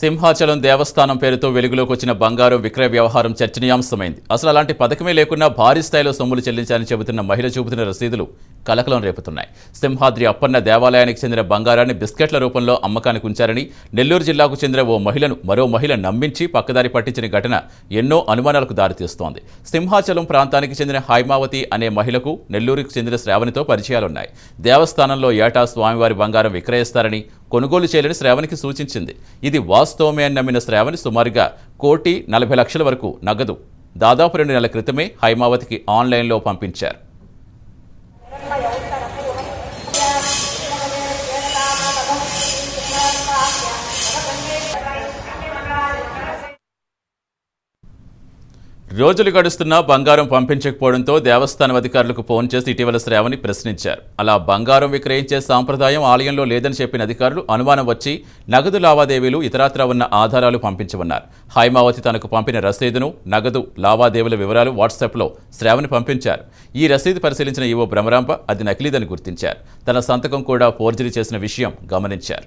సింహాచలం దేవస్థానం పేరుతో వెలుగులోకి వచ్చిన బంగారం విక్రయ వ్యవహారం చర్చనీయాంశమైంది అసలు అలాంటి పథకమే లేకుండా భారీ స్థాయిలో సొమ్ములు చెల్లించాలని చెబుతున్న మహిళ చూపుతున్న రసీదులు కలకలం రేపుతున్నాయి సింహాద్రి అప్పన్న దేవాలయానికి చెందిన బంగారాన్ని బిస్కెట్ల రూపంలో అమ్మకానికి ఉంచారని నెల్లూరు జిల్లాకు చెందిన ఓ మహిళను మరో మహిళ నమ్మించి పక్కదారి పట్టించిన ఘటన ఎన్నో అనుమానాలకు దారితీస్తోంది సింహాచలం ప్రాంతానికి చెందిన హైమావతి అనే మహిళకు నెల్లూరుకు చెందిన శ్రావణితో పరిచయాలున్నాయి దేవస్థానంలో ఏటా స్వామివారి బంగారం విక్రయిస్తారని కొనుగోలు చేయాలని శ్రావణికి సూచించింది ఇది వాస్తవమే అని నమ్మిన శ్రావణి సుమారుగా కోటి నలభై లక్షల వరకు నగదు దాదాపు రెండు నెలల క్రితమే హైమావతికి ఆన్లైన్లో పంపించారు రోజులు గడుస్తున్నా బంగారం పంపించకపోవడంతో దేవస్థానం అధికారులకు ఫోన్ చేసి ఇటీవల శ్రావణి ప్రశ్నించారు అలా బంగారం విక్రయించే సాంప్రదాయం ఆలయంలో లేదని చెప్పిన అధికారులు అనుమానం వచ్చి నగదు లావాదేవీలు ఇతరాత్రా ఉన్న ఆధారాలు పంపించమన్నారు హైమావతి తనకు పంపిన రసీదును నగదు లావాదేవీల వివరాలు వాట్సాప్లో శ్రావణి పంపించారు ఈ రసీదు పరిశీలించిన ఈవో భ్రమరాంప అది నకిలీదని గుర్తించారు తన సంతకం కూడా ఫోర్జరీ చేసిన విషయం గమనించారు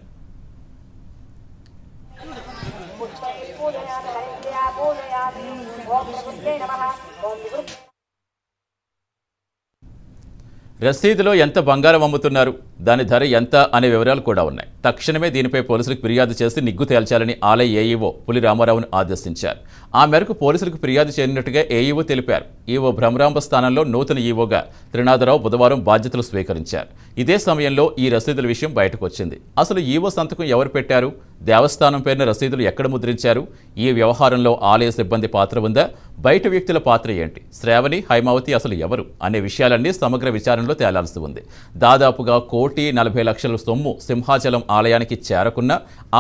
రసీదులో ఎంత బంగారం అమ్ముతున్నారు దాని ధర ఎంత అనే వివరాలు కూడా ఉన్నాయి తక్షణమే దీనిపై పోలీసులకు ఫిర్యాదు చేసి నిగ్గు తేల్చాలని ఆలయ ఏఈఓ పులి రామారావును ఆదేశించారు ఆ మేరకు పోలీసులకు ఫిర్యాదు చేయనున్నట్టుగా ఏఈఓ తెలిపారు ఈఓ భ్రమరాంబ స్థానంలో నూతన ఈవోగా త్రినాథరావు బుధవారం బాధ్యతలు స్వీకరించారు ఇదే సమయంలో ఈ రసీదుల విషయం బయటకు వచ్చింది అసలు ఈవో సంతకం ఎవరు పెట్టారు దేవస్థానం పేరున రసీదులు ఎక్కడ ముద్రించారు ఈ వ్యవహారంలో ఆలయ సిబ్బంది పాత్ర ఉందా బయట వ్యక్తుల పాత్ర ఏంటి శ్రావణి హైమావతి అసలు ఎవరు అనే విషయాలన్నీ సమగ్ర విచారణలో తేలాల్సి ఉంది దాదాపుగా కోటి కోటి నలభై లక్షల సొమ్ము సింహాచలం ఆలయానికి చేరకున్న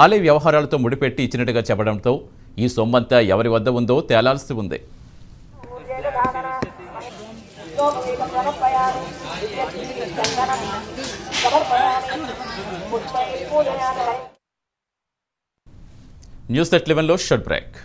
ఆలయ వ్యవహారాలతో ముడిపెట్టి ఇచ్చినట్టుగా చెప్పడంతో ఈ సొమ్మంతా ఎవరి వద్ద ఉందో తేలాల్సి ఉంది న్యూస్ ఎట్ లెవెన్లో షర్ట్ బ్రేక్